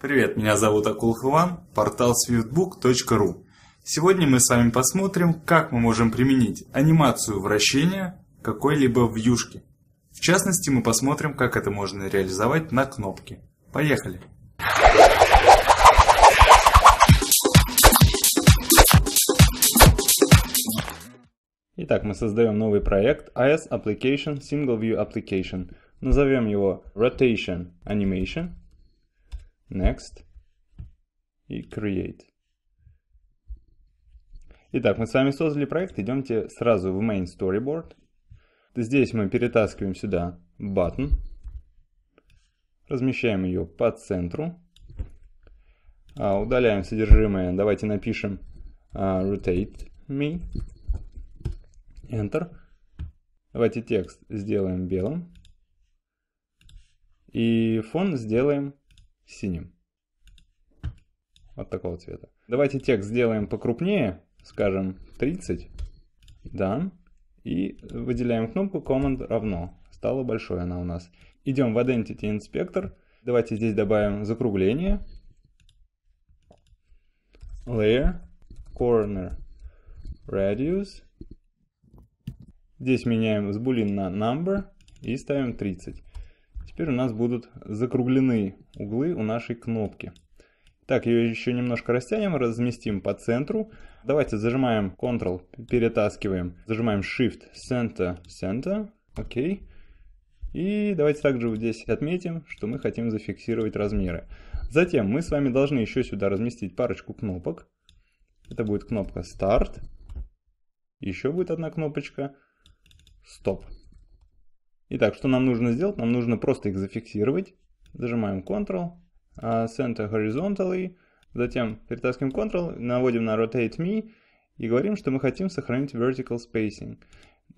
Привет, меня зовут Акул Хван, портал swiftbook.ru. Сегодня мы с вами посмотрим, как мы можем применить анимацию вращения какой-либо вьюшки. В частности, мы посмотрим, как это можно реализовать на кнопке. Поехали! Итак, мы создаем новый проект AS Application Single View Application. Назовем его Rotation Animation – Next и Create. Итак, мы с вами создали проект. Идемте сразу в Main Storyboard. Здесь мы перетаскиваем сюда button. Размещаем ее по центру. А, удаляем содержимое. Давайте напишем а, rotate me. Enter. Давайте текст сделаем белым. И фон сделаем синим. Вот такого цвета. Давайте текст сделаем покрупнее, скажем 30. Done. И выделяем кнопку Command равно. Стало большой она у нас. Идем в Identity Inspector. Давайте здесь добавим закругление. Layer, Corner, Radius. Здесь меняем с boolean на number и ставим 30. Теперь у нас будут закруглены углы у нашей кнопки. Так, ее еще немножко растянем, разместим по центру. Давайте зажимаем Ctrl, перетаскиваем, зажимаем Shift, Center, Center, окей. И давайте также вот здесь отметим, что мы хотим зафиксировать размеры. Затем мы с вами должны еще сюда разместить парочку кнопок. Это будет кнопка Start. Еще будет одна кнопочка Stop. Итак, что нам нужно сделать? Нам нужно просто их зафиксировать. Зажимаем Ctrl, а, Center Horizontally, затем перетаскиваем Ctrl, наводим на Rotate Me и говорим, что мы хотим сохранить Vertical Spacing.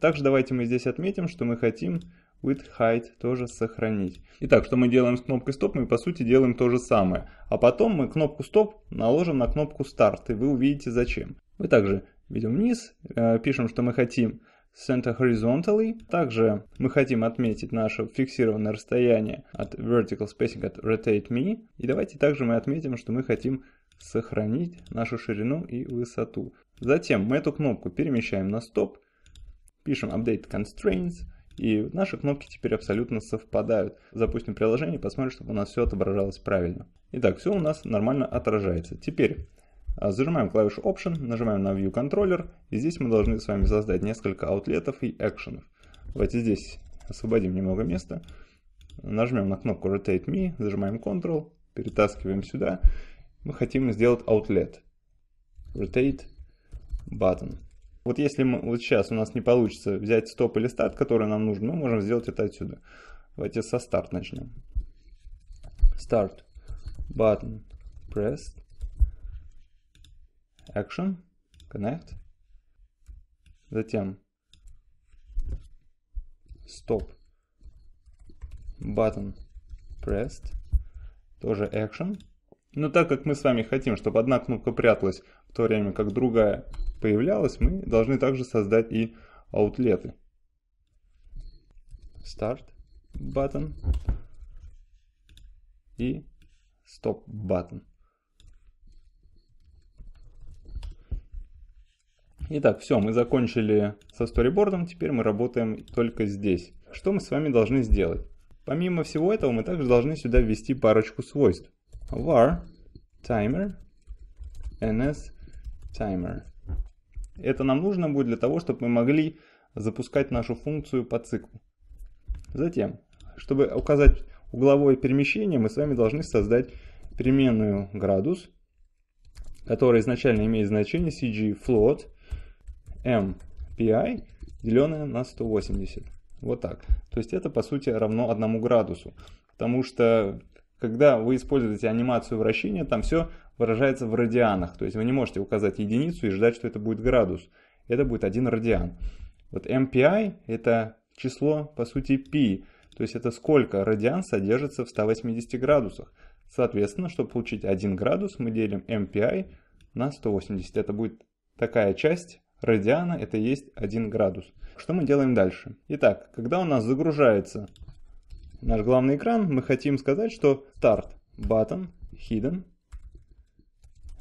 Также давайте мы здесь отметим, что мы хотим with height тоже сохранить. Итак, что мы делаем с кнопкой Stop? мы по сути делаем то же самое. А потом мы кнопку Stop наложим на кнопку Start и вы увидите зачем. Мы также ведем вниз, э, пишем, что мы хотим center horizontally. Также мы хотим отметить наше фиксированное расстояние от vertical spacing от rotate me. И давайте также мы отметим, что мы хотим сохранить нашу ширину и высоту. Затем мы эту кнопку перемещаем на стоп, пишем update constraints, и наши кнопки теперь абсолютно совпадают. Запустим приложение и посмотрим, чтобы у нас все отображалось правильно. Итак, все у нас нормально отражается. Теперь а, зажимаем клавишу Option, нажимаем на View Controller, и здесь мы должны с вами создать несколько аутлетов и экшенов. Давайте здесь освободим немного места, нажмем на кнопку Rotate Me, зажимаем Ctrl, перетаскиваем сюда. Мы хотим сделать Outlet. Rotate Button. Вот если мы, вот сейчас у нас не получится взять стоп или стат, который нам нужен, мы можем сделать это отсюда. Давайте со старт начнем. Start button pressed action, connect, затем stop button pressed, тоже action. Но так как мы с вами хотим, чтобы одна кнопка пряталась в то время, как другая появлялась, мы должны также создать и аутлеты. Start button и stop button. Итак, все, мы закончили со сторибордом, теперь мы работаем только здесь. Что мы с вами должны сделать? Помимо всего этого, мы также должны сюда ввести парочку свойств. var timer ns timer. Это нам нужно будет для того, чтобы мы могли запускать нашу функцию по циклу. Затем, чтобы указать угловое перемещение, мы с вами должны создать переменную градус, которая изначально имеет значение cg float, mPI, деленное на 180. Вот так. То есть это по сути равно одному градусу. Потому что когда вы используете анимацию вращения, там все выражается в радианах. То есть вы не можете указать единицу и ждать, что это будет градус. Это будет один радиан. Вот MPI это число по сути π. То есть это сколько радиан содержится в 180 градусах. Соответственно, чтобы получить 1 градус, мы делим MPI на 180. Это будет такая часть радиана это есть 1 градус. Что мы делаем дальше? Итак, когда у нас загружается наш главный экран, мы хотим сказать, что start button hidden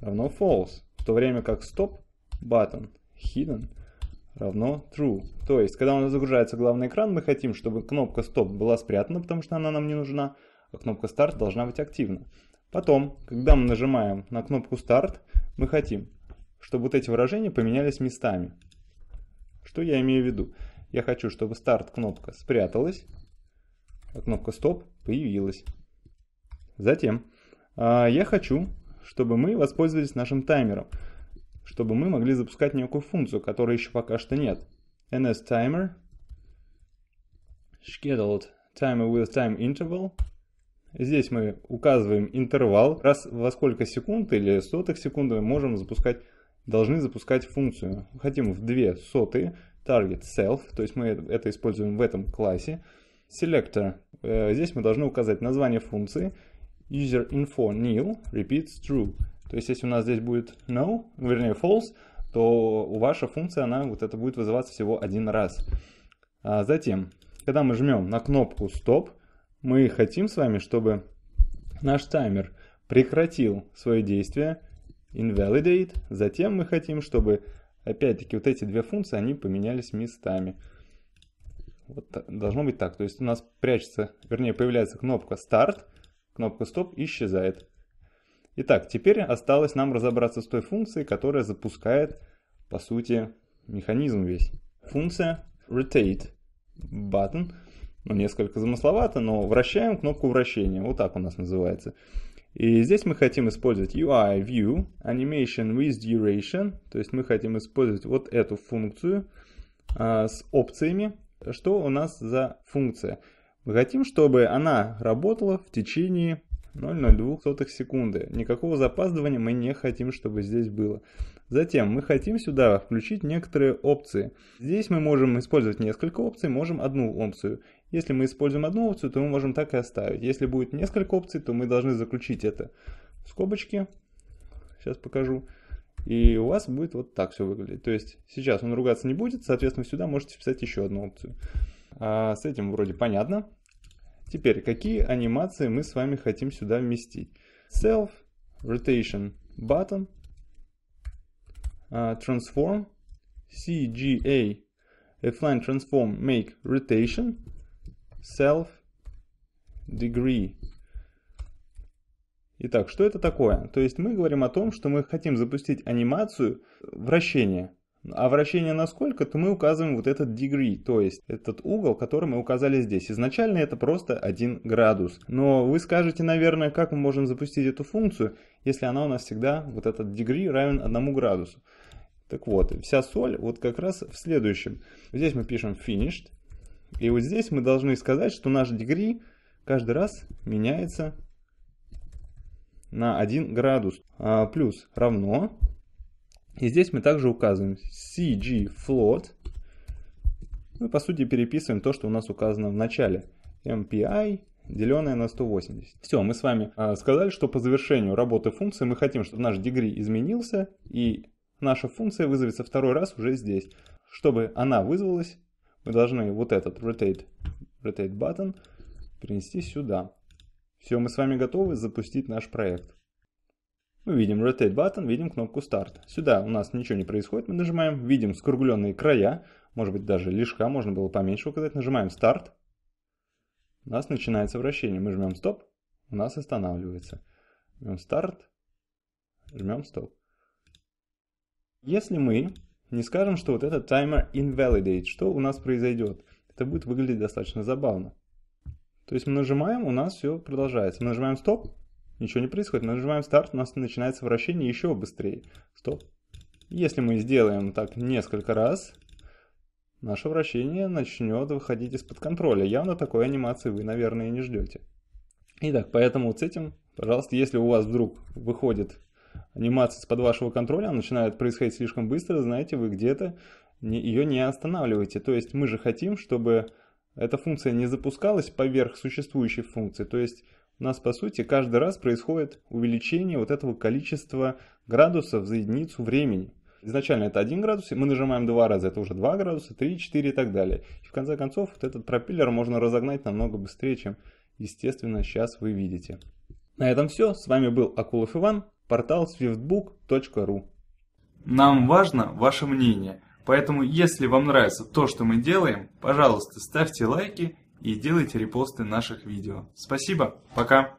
равно false, в то время как stop button hidden равно true. То есть, когда у нас загружается главный экран, мы хотим, чтобы кнопка stop была спрятана, потому что она нам не нужна, а кнопка start должна быть активна. Потом, когда мы нажимаем на кнопку start, мы хотим, чтобы вот эти выражения поменялись местами. Что я имею в виду? Я хочу, чтобы старт кнопка спряталась, а кнопка стоп появилась. Затем а, я хочу, чтобы мы воспользовались нашим таймером, чтобы мы могли запускать некую функцию, которой еще пока что нет. ns timer scheduled timer with time interval. Здесь мы указываем интервал, раз во сколько секунд или сотых секунд мы можем запускать должны запускать функцию. Хотим в две соты target self, то есть мы это используем в этом классе. Selector, э, здесь мы должны указать название функции. User info nil repeats true. То есть если у нас здесь будет no, вернее false, то у ваша функция, она вот это будет вызываться всего один раз. А затем, когда мы жмем на кнопку stop, мы хотим с вами, чтобы наш таймер прекратил свое действие, invalidate. Затем мы хотим, чтобы опять-таки вот эти две функции, они поменялись местами. Вот должно быть так. То есть у нас прячется, вернее появляется кнопка Start, кнопка Stop исчезает. Итак, теперь осталось нам разобраться с той функцией, которая запускает, по сути, механизм весь. Функция rotate button. Ну, несколько замысловато, но вращаем кнопку вращения. Вот так у нас называется. И здесь мы хотим использовать UI View Animation with Duration, то есть мы хотим использовать вот эту функцию а, с опциями. Что у нас за функция? Мы хотим, чтобы она работала в течение 0,02 секунды. Никакого запаздывания мы не хотим, чтобы здесь было. Затем мы хотим сюда включить некоторые опции. Здесь мы можем использовать несколько опций, можем одну опцию. Если мы используем одну опцию, то мы можем так и оставить. Если будет несколько опций, то мы должны заключить это в скобочки. Сейчас покажу. И у вас будет вот так все выглядеть. То есть сейчас он ругаться не будет, соответственно, сюда можете писать еще одну опцию. А с этим вроде понятно. Теперь, какие анимации мы с вами хотим сюда вместить? Self, Rotation, Button, а, Transform, CGA, Flying Transform, Make, Rotation – self degree. Итак, что это такое? То есть мы говорим о том, что мы хотим запустить анимацию вращения. А вращение на сколько, то мы указываем вот этот degree, то есть этот угол, который мы указали здесь. Изначально это просто 1 градус. Но вы скажете, наверное, как мы можем запустить эту функцию, если она у нас всегда, вот этот degree равен 1 градусу. Так вот, вся соль вот как раз в следующем. Здесь мы пишем finished, и вот здесь мы должны сказать, что наш degree каждый раз меняется на 1 градус. А, плюс равно. И здесь мы также указываем CG float. Мы по сути переписываем то, что у нас указано в начале. MPI деленное на 180. Все, мы с вами а, сказали, что по завершению работы функции мы хотим, чтобы наш degree изменился и наша функция вызовется второй раз уже здесь. Чтобы она вызвалась, мы должны вот этот rotate, rotate button перенести сюда. Все, мы с вами готовы запустить наш проект. Мы видим Rotate Button, видим кнопку Start. Сюда у нас ничего не происходит, мы нажимаем, видим скругленные края, может быть даже лишка, можно было поменьше указать, нажимаем Start. У нас начинается вращение, мы жмем Stop, у нас останавливается. Жмем Start, жмем Stop. Если мы не скажем, что вот этот таймер invalidate, что у нас произойдет. Это будет выглядеть достаточно забавно. То есть мы нажимаем, у нас все продолжается. Мы нажимаем стоп, ничего не происходит. Мы нажимаем старт, у нас начинается вращение еще быстрее. Стоп. Если мы сделаем так несколько раз, наше вращение начнет выходить из-под контроля. Явно такой анимации вы, наверное, не ждете. Итак, поэтому вот с этим, пожалуйста, если у вас вдруг выходит анимация под вашего контроля, начинает происходить слишком быстро, знаете, вы где-то ее не останавливаете. То есть мы же хотим, чтобы эта функция не запускалась поверх существующей функции. То есть у нас, по сути, каждый раз происходит увеличение вот этого количества градусов за единицу времени. Изначально это 1 градус, и мы нажимаем два раза, это уже 2 градуса, 3, 4 и так далее. И в конце концов, вот этот пропеллер можно разогнать намного быстрее, чем, естественно, сейчас вы видите. На этом все. С вами был Акулов Иван. Портал swiftbook.ru Нам важно ваше мнение, поэтому если вам нравится то, что мы делаем, пожалуйста, ставьте лайки и делайте репосты наших видео. Спасибо, пока!